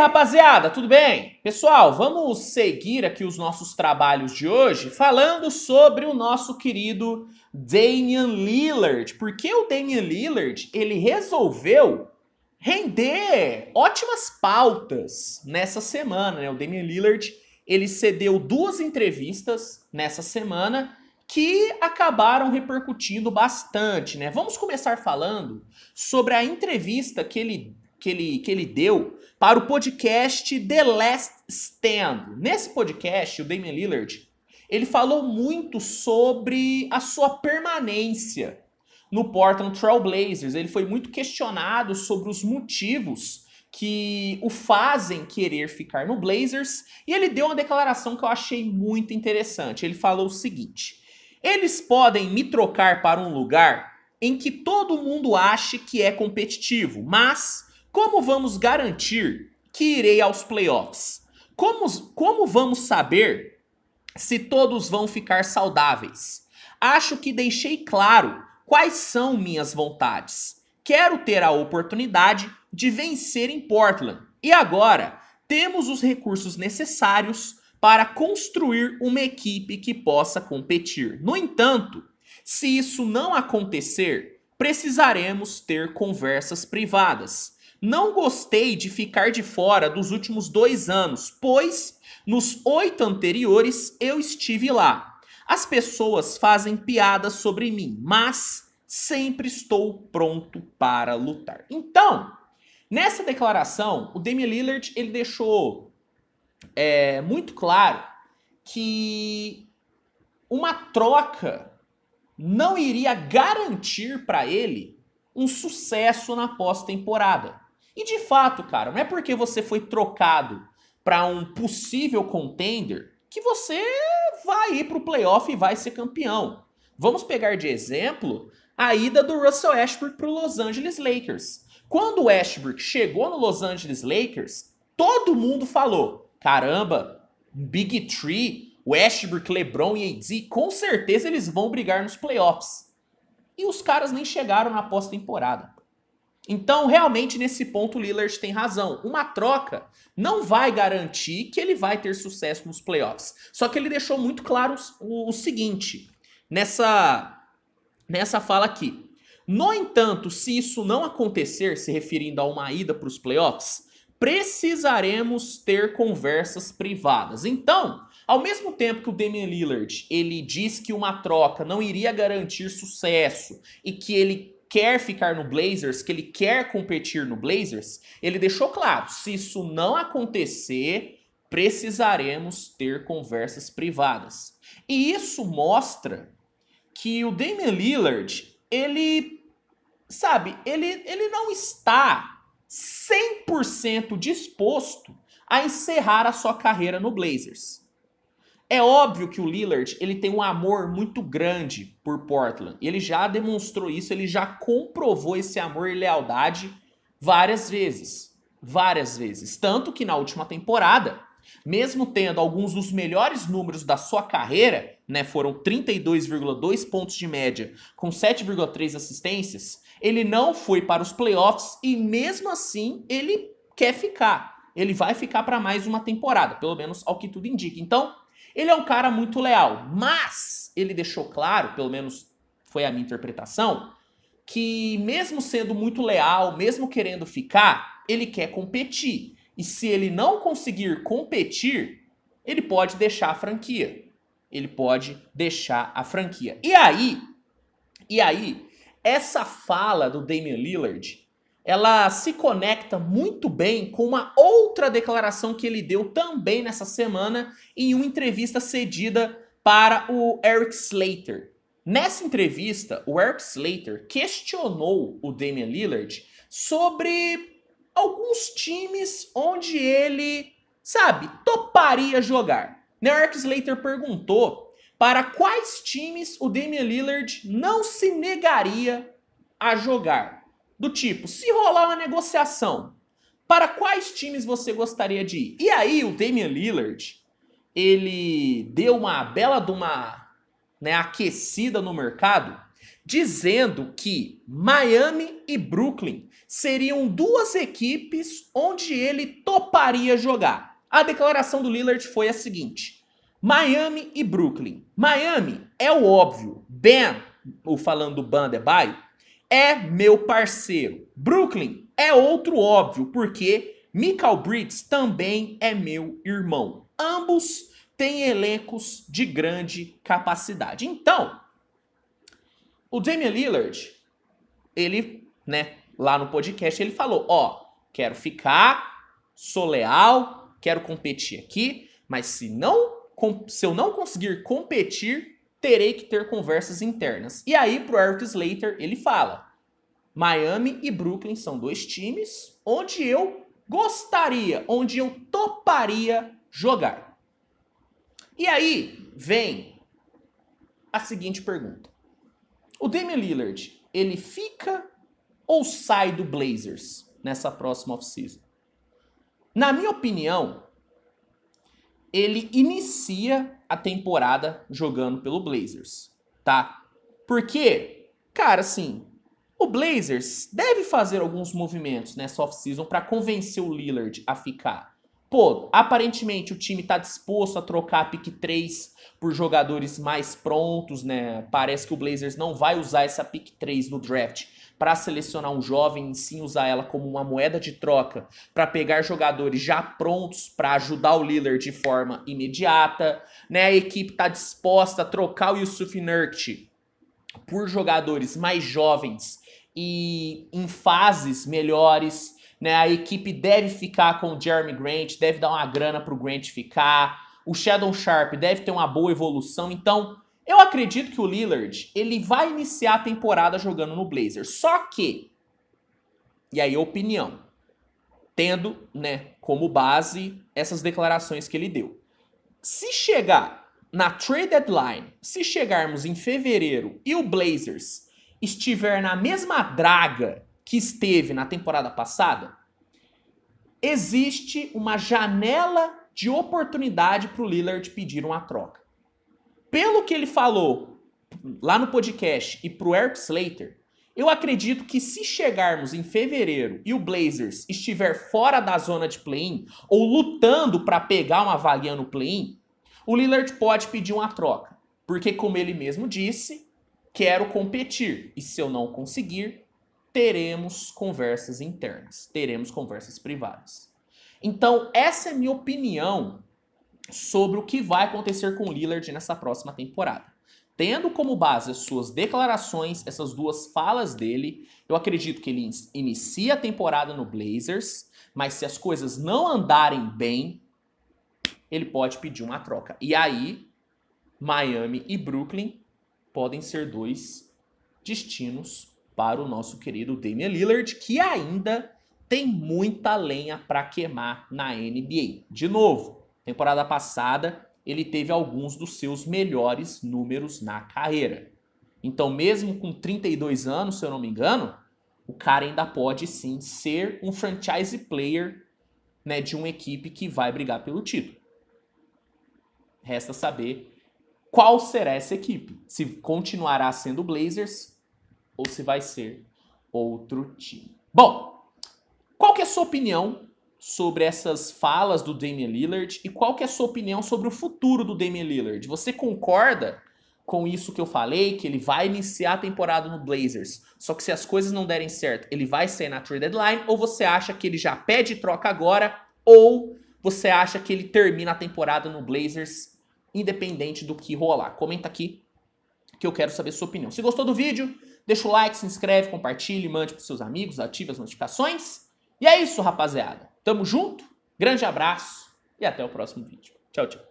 rapaziada, tudo bem? Pessoal, vamos seguir aqui os nossos trabalhos de hoje falando sobre o nosso querido Damian Lillard. Porque o Damian Lillard, ele resolveu render ótimas pautas nessa semana, né? O Damian Lillard, ele cedeu duas entrevistas nessa semana que acabaram repercutindo bastante, né? Vamos começar falando sobre a entrevista que ele que ele, que ele deu para o podcast The Last Stand. Nesse podcast, o Damian Lillard, ele falou muito sobre a sua permanência no Portland Trail Blazers. Ele foi muito questionado sobre os motivos que o fazem querer ficar no Blazers, e ele deu uma declaração que eu achei muito interessante. Ele falou o seguinte: "Eles podem me trocar para um lugar em que todo mundo ache que é competitivo, mas como vamos garantir que irei aos playoffs? Como, como vamos saber se todos vão ficar saudáveis? Acho que deixei claro quais são minhas vontades. Quero ter a oportunidade de vencer em Portland. E agora temos os recursos necessários para construir uma equipe que possa competir. No entanto, se isso não acontecer, precisaremos ter conversas privadas não gostei de ficar de fora dos últimos dois anos, pois nos oito anteriores eu estive lá. As pessoas fazem piadas sobre mim, mas sempre estou pronto para lutar. Então, nessa declaração, o Demi Lillard ele deixou é, muito claro que uma troca não iria garantir para ele um sucesso na pós-temporada. E de fato, cara, não é porque você foi trocado para um possível contender que você vai ir para o playoff e vai ser campeão. Vamos pegar de exemplo a ida do Russell Westbrook para o Los Angeles Lakers. Quando o Westbrook chegou no Los Angeles Lakers, todo mundo falou: caramba, Big Tree, Westbrook, LeBron e AD, com certeza eles vão brigar nos playoffs. E os caras nem chegaram na pós-temporada. Então, realmente, nesse ponto, o Lillard tem razão. Uma troca não vai garantir que ele vai ter sucesso nos playoffs. Só que ele deixou muito claro o, o seguinte, nessa, nessa fala aqui. No entanto, se isso não acontecer, se referindo a uma ida para os playoffs, precisaremos ter conversas privadas. Então, ao mesmo tempo que o Damian Lillard ele diz que uma troca não iria garantir sucesso e que ele quer ficar no Blazers, que ele quer competir no Blazers, ele deixou claro: se isso não acontecer, precisaremos ter conversas privadas. E isso mostra que o Damian Lillard, ele sabe, ele, ele não está 100% disposto a encerrar a sua carreira no Blazers. É óbvio que o Lillard ele tem um amor muito grande por Portland. ele já demonstrou isso, ele já comprovou esse amor e lealdade várias vezes. Várias vezes. Tanto que na última temporada, mesmo tendo alguns dos melhores números da sua carreira, né, foram 32,2 pontos de média com 7,3 assistências, ele não foi para os playoffs e mesmo assim ele quer ficar. Ele vai ficar para mais uma temporada, pelo menos ao que tudo indica. Então, ele é um cara muito leal, mas ele deixou claro, pelo menos foi a minha interpretação, que mesmo sendo muito leal, mesmo querendo ficar, ele quer competir. E se ele não conseguir competir, ele pode deixar a franquia. Ele pode deixar a franquia. E aí, e aí, essa fala do Damian Lillard ela se conecta muito bem com uma outra declaração que ele deu também nessa semana em uma entrevista cedida para o Eric Slater. Nessa entrevista, o Eric Slater questionou o Damian Lillard sobre alguns times onde ele, sabe, toparia jogar. Né, o Eric Slater perguntou para quais times o Damian Lillard não se negaria a jogar do tipo, se rolar uma negociação, para quais times você gostaria de ir? E aí o Damian Lillard, ele deu uma bela de uma né, aquecida no mercado, dizendo que Miami e Brooklyn seriam duas equipes onde ele toparia jogar. A declaração do Lillard foi a seguinte: Miami e Brooklyn. Miami é o óbvio. Ben, ou falando do Bandebaio, é é meu parceiro. Brooklyn é outro óbvio, porque Michael Bridges também é meu irmão. Ambos têm elencos de grande capacidade. Então, o Damian Lillard, ele, né, lá no podcast, ele falou: Ó, quero ficar, sou leal, quero competir aqui, mas se não. Se eu não conseguir competir, terei que ter conversas internas. E aí, pro Eric Slater, ele fala: Miami e Brooklyn são dois times onde eu gostaria, onde eu toparia jogar. E aí vem a seguinte pergunta: O Damian Lillard, ele fica ou sai do Blazers nessa próxima offseason? Na minha opinião, ele inicia a temporada jogando pelo Blazers, tá? Porque, cara, assim, o Blazers deve fazer alguns movimentos nessa off-season para convencer o Lillard a ficar pô, aparentemente o time tá disposto a trocar a pick 3 por jogadores mais prontos, né? Parece que o Blazers não vai usar essa pick 3 no draft para selecionar um jovem, sim usar ela como uma moeda de troca para pegar jogadores já prontos para ajudar o Lillard de forma imediata, né? A equipe tá disposta a trocar o Yusuf Nurkic por jogadores mais jovens e em fases melhores né? A equipe deve ficar com o Jeremy Grant, deve dar uma grana pro Grant ficar. O Shadow Sharp deve ter uma boa evolução. Então, eu acredito que o Lillard ele vai iniciar a temporada jogando no Blazers. Só que, e aí opinião, tendo né, como base essas declarações que ele deu. Se chegar na trade deadline, se chegarmos em fevereiro e o Blazers estiver na mesma draga que esteve na temporada passada, existe uma janela de oportunidade para o Lillard pedir uma troca. Pelo que ele falou lá no podcast e para o Eric Slater, eu acredito que se chegarmos em fevereiro e o Blazers estiver fora da zona de play-in ou lutando para pegar uma vaga no play-in, o Lillard pode pedir uma troca, porque como ele mesmo disse, quero competir e se eu não conseguir, teremos conversas internas, teremos conversas privadas. Então, essa é minha opinião sobre o que vai acontecer com o Lillard nessa próxima temporada. Tendo como base as suas declarações, essas duas falas dele, eu acredito que ele inicia a temporada no Blazers, mas se as coisas não andarem bem, ele pode pedir uma troca. E aí, Miami e Brooklyn podem ser dois destinos para o nosso querido Damian Lillard, que ainda tem muita lenha para queimar na NBA. De novo, temporada passada ele teve alguns dos seus melhores números na carreira. Então, mesmo com 32 anos, se eu não me engano, o cara ainda pode sim ser um franchise player né, de uma equipe que vai brigar pelo título. Resta saber qual será essa equipe. Se continuará sendo Blazers ou se vai ser outro time. Bom, qual que é a sua opinião sobre essas falas do Damian Lillard e qual que é a sua opinião sobre o futuro do Damian Lillard? Você concorda com isso que eu falei, que ele vai iniciar a temporada no Blazers, só que se as coisas não derem certo, ele vai sair na trade deadline, ou você acha que ele já pede troca agora, ou você acha que ele termina a temporada no Blazers independente do que rolar? Comenta aqui que eu quero saber sua opinião. Se gostou do vídeo, Deixa o like, se inscreve, compartilhe, mande para seus amigos, ative as notificações. E é isso, rapaziada. Tamo junto, grande abraço e até o próximo vídeo. Tchau, tchau.